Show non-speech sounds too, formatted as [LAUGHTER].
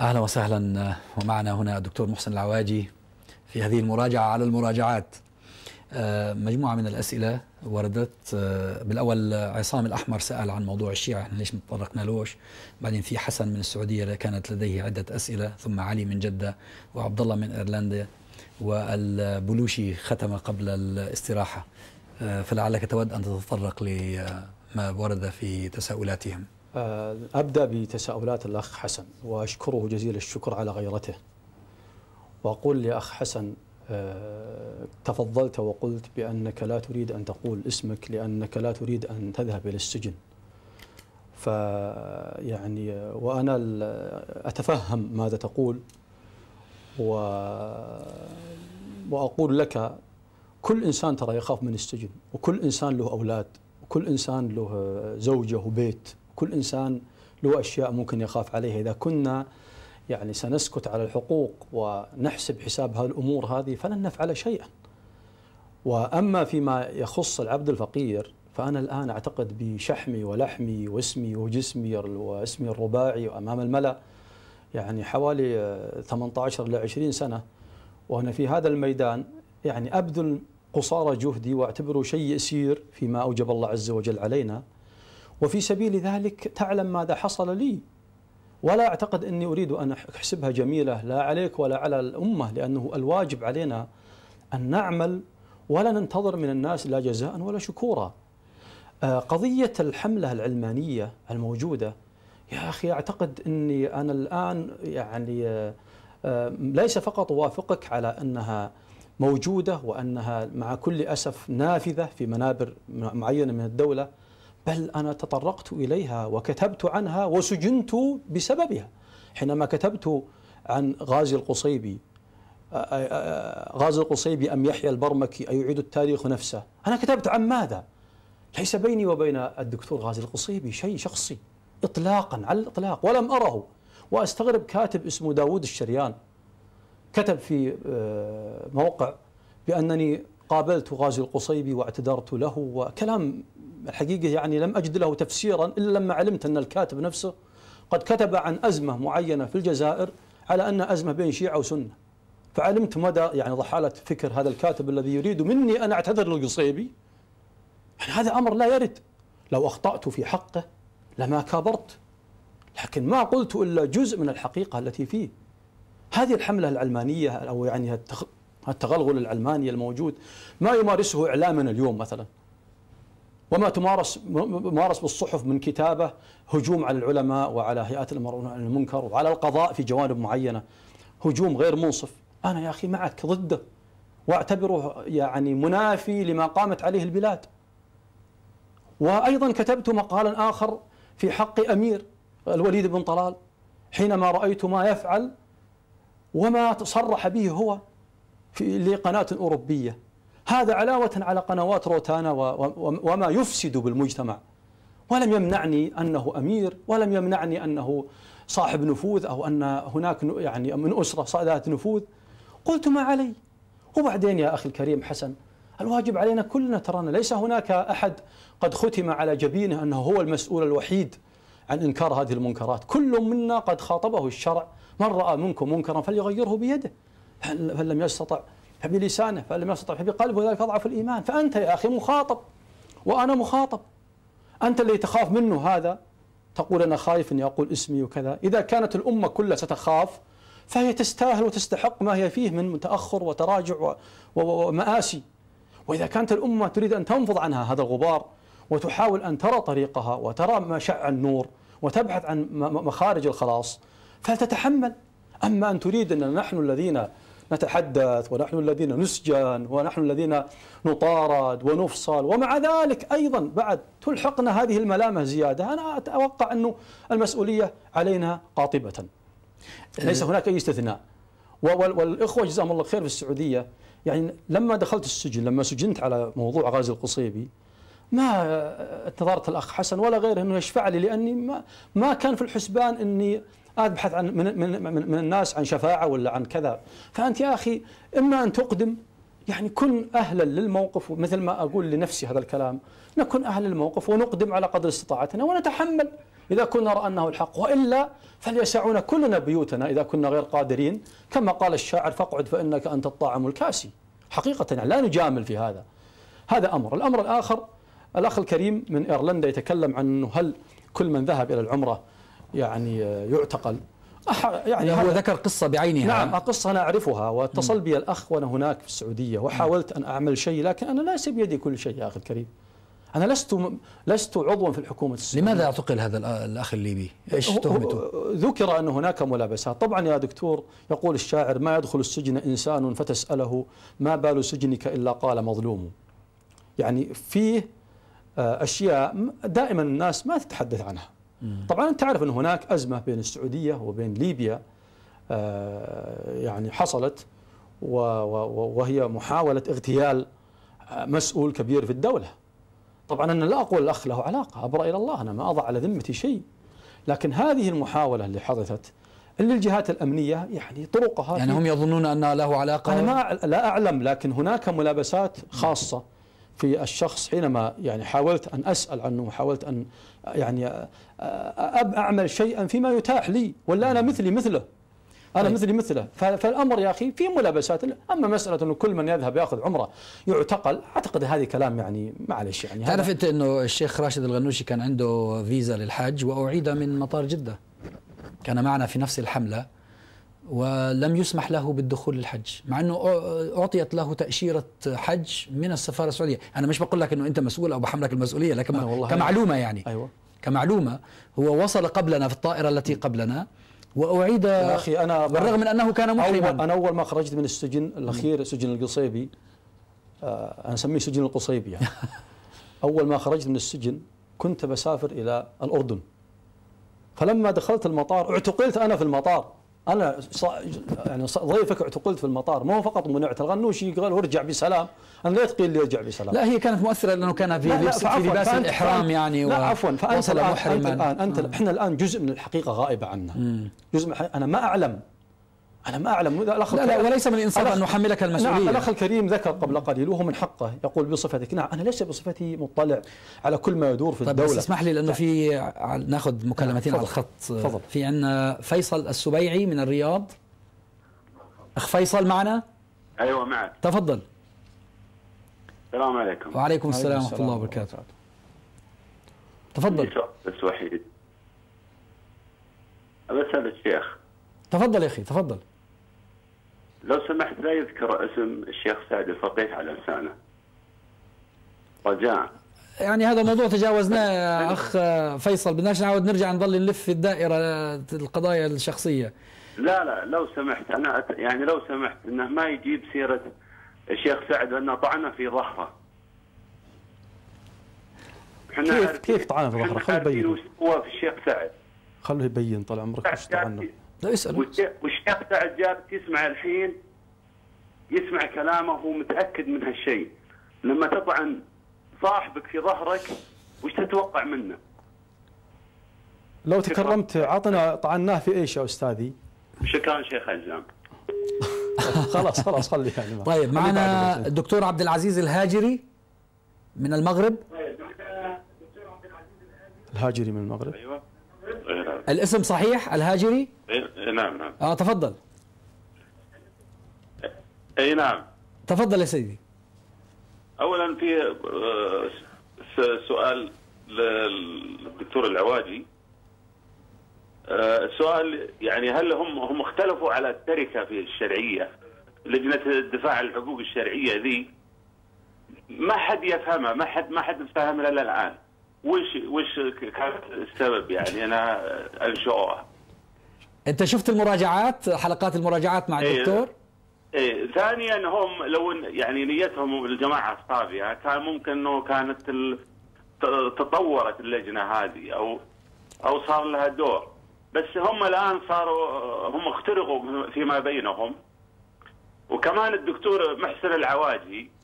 أهلا وسهلا آه، ومعنا هنا الدكتور محسن العواجي في هذه المراجعة على المراجعات آه، مجموعة من الأسئلة وردت آه، بالأول عصام الأحمر سأل عن موضوع الشيعة احنا ليش ما تطرقنا بعدين في حسن من السعودية كانت لديه عدة أسئلة ثم علي من جدة وعبد الله من أيرلندا والبلوشي ختم قبل الاستراحة فلعلك تود أن تتطرق لما ورد في تساؤلاتهم آه، أبدأ بتساؤلات الأخ حسن وأشكره جزيل الشكر على غيرته وأقول لأخ حسن آه، تفضلت وقلت بأنك لا تريد أن تقول اسمك لأنك لا تريد أن تذهب إلى السجن فيعني وأنا أتفهم ماذا تقول و وأقول لك كل إنسان ترى يخاف من السجن وكل إنسان له أولاد وكل إنسان له زوجة وبيت كل إنسان له أشياء ممكن يخاف عليها إذا كنا يعني سنسكت على الحقوق ونحسب حساب هالأمور هذه فلن نفعل شيئا وأما فيما يخص العبد الفقير فأنا الآن أعتقد بشحمي ولحمي واسمي وجسمي واسمي الرباعي وأمام الملأ يعني حوالي 18 إلى 20 سنة وأنا في هذا الميدان يعني أبذل قصارى جهدي وأعتبره شيء يسير فيما أوجب الله عز وجل علينا وفي سبيل ذلك تعلم ماذا حصل لي ولا أعتقد أني أريد أن أحسبها جميلة لا عليك ولا على الأمة لأنه الواجب علينا أن نعمل ولا ننتظر من الناس لا جزاء ولا شكورا آه، قضية الحملة العلمانية الموجودة يا أخي أعتقد أني أنا الآن يعني آه، آه، ليس فقط أوافقك على أنها موجودة وأنها مع كل أسف نافذة في منابر معينة من الدولة بل أنا تطرقت إليها وكتبت عنها وسجنت بسببها حينما كتبت عن غازي القصيبي غازي القصيبي أم يحيى البرمكي أيعيد التاريخ نفسه أنا كتبت عن ماذا؟ ليس بيني وبين الدكتور غازي القصيبي شيء شخصي إطلاقا على الإطلاق ولم أره وأستغرب كاتب اسمه داود الشريان كتب في آه، موقع بأنني قابلت غازي القصيبي واعتذرت له وكلام الحقيقة يعني لم أجد له تفسيرا إلا لما علمت أن الكاتب نفسه قد كتب عن أزمة معينة في الجزائر على أن أزمة بين شيعة وسنة فعلمت مدى يعني ضحالة فكر هذا الكاتب الذي يريد مني أن أعتذر للقصيبي يعني هذا أمر لا يرد لو أخطأت في حقه لما كابرت لكن ما قلت إلا جزء من الحقيقة التي فيه هذه الحملة العلمانية أو يعني التغلغل العلماني الموجود ما يمارسه إعلامنا اليوم مثلا وما تمارس مارس بالصحف من كتابه هجوم على العلماء وعلى هيئات الامر عن المنكر وعلى القضاء في جوانب معينه هجوم غير منصف انا يا اخي معك ضده واعتبره يعني منافي لما قامت عليه البلاد وايضا كتبت مقالا اخر في حق امير الوليد بن طلال حينما رايت ما يفعل وما تصرح به هو في لقناه اوروبيه هذا علاوة على قنوات روتانا وما يفسد بالمجتمع ولم يمنعني أنه أمير ولم يمنعني أنه صاحب نفوذ أو أن هناك يعني من أسرة ذات نفوذ قلت ما علي وبعدين يا أخي الكريم حسن الواجب علينا كلنا ترانا ليس هناك أحد قد ختم على جبينه أنه هو المسؤول الوحيد عن إنكار هذه المنكرات كل منا قد خاطبه الشرع من رأى منكم منكرا فليغيره بيده فإن لم يستطع فبلسانه فإن لم يستطع فبقلبه وذلك أضعف الإيمان فأنت يا أخي مخاطب وأنا مخاطب أنت اللي تخاف منه هذا تقول أنا خايف أني أقول اسمي وكذا إذا كانت الأمة كلها ستخاف فهي تستاهل وتستحق ما هي فيه من تأخر وتراجع ومآسي وإذا كانت الأمة تريد أن تنفض عنها هذا الغبار وتحاول أن ترى طريقها وترى مشع النور وتبحث عن مخارج الخلاص فلتتحمل أما أن تريد أن نحن الذين نتحدث ونحن الذين نسجن ونحن الذين نطارد ونفصل ومع ذلك أيضا بعد تلحقنا هذه الملامة زيادة أنا أتوقع أن المسؤولية علينا قاطبة ليس أه. هناك أي استثناء والإخوة جزاهم الله خير في السعودية يعني لما دخلت السجن لما سجنت على موضوع غازي القصيبي ما انتظرت الاخ حسن ولا غيره انه يشفع لي لاني ما ما كان في الحسبان اني ابحث آه، عن من, من, من, من الناس عن شفاعه ولا عن كذا فانت يا اخي اما ان تقدم يعني كن اهلا للموقف مثل ما اقول لنفسي هذا الكلام نكن اهل الموقف ونقدم على قدر استطاعتنا ونتحمل اذا كنا نرى انه الحق والا فليسعون كلنا بيوتنا اذا كنا غير قادرين كما قال الشاعر فاقعد فانك انت الطاعم الكاسي حقيقه يعني لا نجامل في هذا هذا امر الامر الاخر الاخ الكريم من ايرلندا يتكلم عن هل كل من ذهب الى العمره يعني يعتقل يعني هو ذكر قصة بعينها نعم قصة أنا أعرفها واتصل بي الأخ وأنا هناك في السعودية وحاولت أن أعمل شيء لكن أنا ليس بيدي كل شيء يا أخي الكريم أنا لست لست عضوا في الحكومة السعودية لماذا اعتقل هذا الأخ الليبي؟ إيش تهمته؟ ذكر أن هناك ملابسات طبعا يا دكتور يقول الشاعر ما يدخل السجن إنسان فتسأله ما بال سجنك إلا قال مظلوم يعني فيه آه، أشياء دائما الناس ما تتحدث عنها طبعا انت تعرف ان هناك ازمه بين السعوديه وبين ليبيا آه، يعني حصلت وهي محاوله اغتيال آه، مسؤول كبير في الدوله طبعا انا لا اقول الاخ له علاقه ابرا الى الله انا ما اضع على ذمتي شيء لكن هذه المحاولة اللي حدثت اللي الجهات الأمنية يعني طرقها يعني هم يظنون أن له علاقة أنا ما لا أعلم لكن هناك ملابسات خاصة في الشخص حينما يعني حاولت أن أسأل عنه وحاولت أن يعني أعمل شيئا فيما يتاح لي ولا أنا مثلي مثله انا أي. مثلي مثله فالامر يا اخي في ملابسات اما مساله انه كل من يذهب ياخذ عمره يعتقل اعتقد هذه كلام يعني معلش يعني تعرف انت انه الشيخ راشد الغنوشي كان عنده فيزا للحج واعيد من مطار جده كان معنا في نفس الحمله ولم يسمح له بالدخول للحج مع انه اعطيت له تاشيره حج من السفاره السعوديه انا مش بقول لك انه انت مسؤول او بحملك المسؤوليه لكن والله كمعلومه أيوة. يعني أيوة. كمعلومه هو وصل قبلنا في الطائره التي قبلنا واعيد يا اخي انا بالرغم من انه كان محرما انا اول ما خرجت من السجن الاخير سجن القصيبي آه، انا اسميه سجن القصيبي يعني [LAUGHS] اول ما خرجت من السجن كنت بسافر الى الاردن فلما دخلت المطار اعتقلت انا في المطار انا صا... يعني ضيفك اعتقلت في المطار مو فقط منعت الغنوشي قال ورجع بسلام انا لا تقيل لي ارجع بسلام لا هي كانت مؤثره لانه كان في لا لا في لباس الاحرام فأنت يعني لا عفوا فانت الان محرما. انت الان انت آه. احنا الان جزء من الحقيقه غائبه عنا جزء من الحقيقة. انا ما اعلم أنا ما أعلم الأخ لا, لا وليس من الإنصاف أن نحملك المسؤولية نعم الأخ الكريم ذكر قبل قليل وهو من حقه يقول بصفتك نعم أنا ليس بصفتي مطلع على كل ما يدور في طيب الدولة بس اسمح لي لأنه نعم. في ناخذ مكالمتين على الخط فضل. في عندنا فيصل السبيعي من الرياض أخ فيصل معنا أيوة معك تفضل السلام عليكم وعليكم السلام ورحمة الله وبركاته تفضل بس وحيد بسأل الشيخ تفضل يا أخي تفضل لو سمحت لا يذكر اسم الشيخ سعد الفقيه على لسانه رجاء يعني هذا موضوع تجاوزناه يا اخ فيصل بدناش نعاود نرجع نظل نلف في الدائره القضايا الشخصيه لا لا لو سمحت انا يعني لو سمحت انه ما يجيب سيره الشيخ سعد لانه طعنه في ظهره كيف كيف طعنه في ظهره خليه يبين هو في الشيخ سعد خليه يبين طال عمرك ايش طعنه لا يسأل والشيخ سعد جابت يسمع الحين يسمع كلامه وهو متأكد من هالشيء لما تطعن صاحبك في ظهرك وش تتوقع منه؟ لو تكرمت عطنا طعناه في ايش يا استاذي؟ شكرا شيخ هزام [LAUGHS] خلاص خلاص خلي يعني طيب معنا الدكتور عبد العزيز الهاجري من المغرب طيب، الهاجري من المغرب ايوه الاسم صحيح الهاجري؟ ايوه نعم نعم اه تفضل اي نعم تفضل يا سيدي اولا في آه، سؤال للدكتور العواجي آه، السؤال يعني هل هم هم اختلفوا على التركه في الشرعيه لجنه الدفاع عن الحقوق الشرعيه ذي ما حد يفهمها ما حد ما حد فاهمها الا الان وش وش كانت السبب يعني انا انشؤها انت شفت المراجعات حلقات المراجعات مع إيه. الدكتور؟ ايه ثانيا هم لو يعني نيتهم الجماعه الصافيه كان ممكن انه كانت تطورت اللجنه هذه او او صار لها دور بس هم الان صاروا هم اخترقوا فيما بينهم وكمان الدكتور محسن العواجي